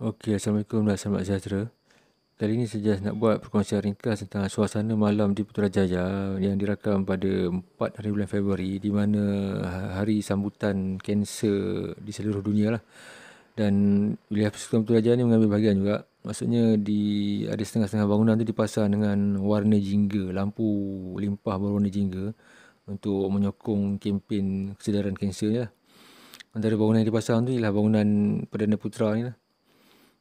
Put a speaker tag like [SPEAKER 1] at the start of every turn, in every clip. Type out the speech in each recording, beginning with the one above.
[SPEAKER 1] Okey, Assalamualaikum dan selamat sejahtera. Kali ini saya nak buat perkongsian ringkas tentang suasana malam di Putrajaya yang dirakam pada 4 hari bulan Februari di mana hari sambutan kanser di seluruh dunia lah. Dan wilayah persekutuan Putrajaya ni mengambil bahagian juga. Maksudnya di ada setengah-setengah bangunan tu dipasang dengan warna jingga, lampu limpah berwarna jingga untuk menyokong kempen kesedaran kanser ni lah. Antara bangunan yang dipasang tu ialah bangunan Perdana Putra ni lah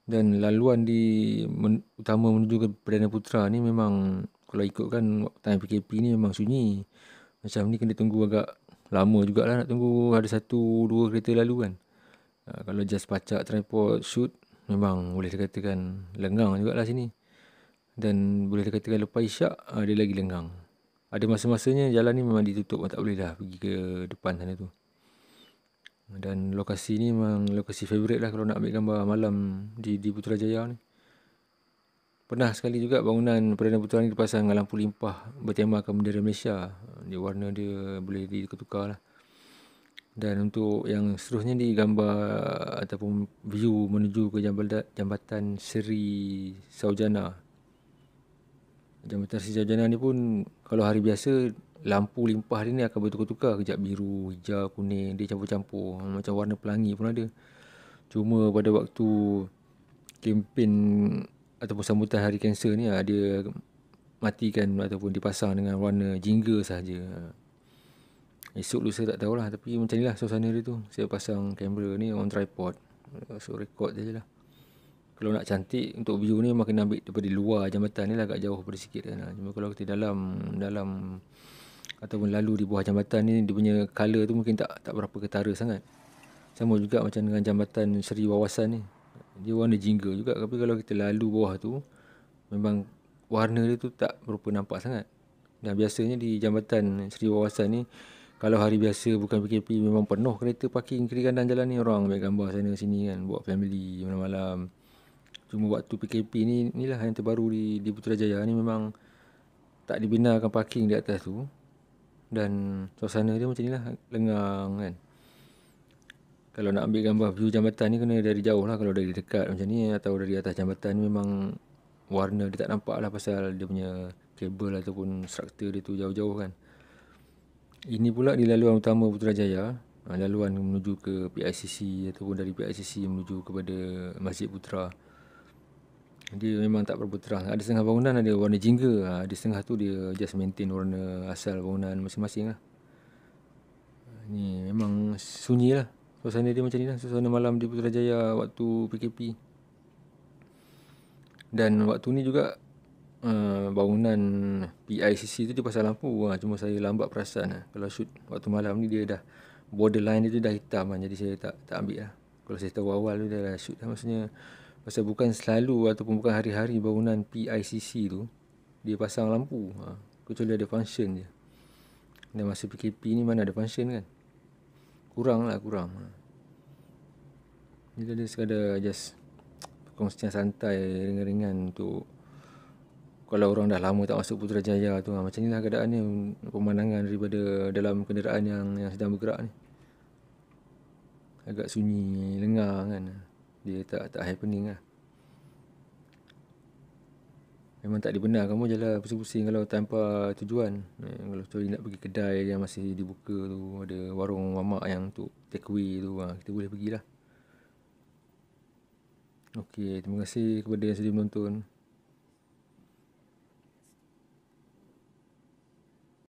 [SPEAKER 1] dan laluan di men, utama menuju ke Perdana Putra ni memang kalau ikutkan time PKP ni memang sunyi macam ni kena tunggu agak lama jugalah nak tunggu ada satu dua kereta lalu kan ha, kalau just pacak transport shoot memang boleh dikatakan lengang jugalah sini dan boleh dikatakan lepas isyak ha, dia lagi lengang ada masa-masanya jalan ni memang ditutup tak boleh dah pergi ke depan sana tu dan lokasi ni memang lokasi favourite lah kalau nak ambil gambar malam di, di Putrajaya ni. Pernah sekali juga bangunan Perdana Putera ni dipasang dengan lampu limpah bertemakan bendera Malaysia. Di warna dia boleh ditukar-tukar lah. Dan untuk yang seterusnya ni gambar ataupun view menuju ke jambatan, jambatan Seri Saujana. Jambatan Sri jajanan ni pun kalau hari biasa lampu limpah dia ni akan bertukar-tukar kejap biru, hijau, kuning, dia campur-campur macam warna pelangi pun ada. Cuma pada waktu kempen ataupun sambutan hari kanser ni ah, dia matikan ataupun dipasang dengan warna jingga saja. Esok lusa tak tahulah tapi macam inilah suasana dia tu. Saya pasang kamera ni on tripod. So record je lah kalau nak cantik untuk view ni memang kena ambil daripada luar jambatan ni lah agak jauh pada sikit kan. Ah, cuma kalau kita dalam dalam ataupun lalu di bawah jambatan ni dia punya color tu mungkin tak tak berapa ketara sangat. Sama juga macam dengan jambatan Seri Wawasan ni. Dia warna jingga juga tapi kalau kita lalu bawah tu memang warna dia tu tak berapa nampak sangat. Dan biasanya di jambatan Seri Wawasan ni kalau hari biasa bukan PKP memang penuh kereta parking kiri kanan jalan ni orang ambil gambar sana sini kan buat family malam-malam. Cuma waktu PKP ni inilah yang terbaru di di Putrajaya ni memang tak dibenarkan parking di atas tu. Dan suasana dia macam inilah lengang kan. Kalau nak ambil gambar view jambatan ni kena dari jauh lah kalau dari dekat macam ni atau dari atas jambatan ni memang warna dia tak nampak lah pasal dia punya kabel ataupun struktur dia tu jauh-jauh kan. Ini pula di laluan utama Putrajaya ha, laluan menuju ke PICC ataupun dari PICC menuju kepada Masjid Putra dia memang tak berapa terang ada setengah bangunan ada warna jingga ada ha, setengah tu dia just maintain warna asal bangunan masing-masing lah ni memang sunyi lah suasana dia macam ni lah suasana malam di Putrajaya waktu PKP dan waktu ni juga ha, bangunan PICC tu dia pasal lampu ha, cuma saya lambat perasan lah. kalau shoot waktu malam ni dia dah borderline dia tu dah hitam kan. jadi saya tak tak ambil lah kalau saya tahu awal tu dia dah shoot lah maksudnya Pasal bukan selalu ataupun bukan hari-hari bangunan PICC tu dia pasang lampu. Ha. Kecuali ada function je. Dan masa PKP ni mana ada function kan? Kurang lah, kurang. Ha. Dia sekadar just kongsian santai ringan-ringan untuk kalau orang dah lama tak masuk Putrajaya tu ha. macam inilah keadaan ni pemandangan daripada dalam kenderaan yang yang sedang bergerak ni agak sunyi lengang kan ha. Dia tak tak happening lah Memang tak dibenar. kamu jalan lah pusing-pusing kalau tanpa tujuan eh, Kalau tu nak pergi kedai yang masih dibuka tu Ada warung mamak yang tu take away tu ha, Kita boleh pergilah Okey, terima kasih kepada yang sudah menonton.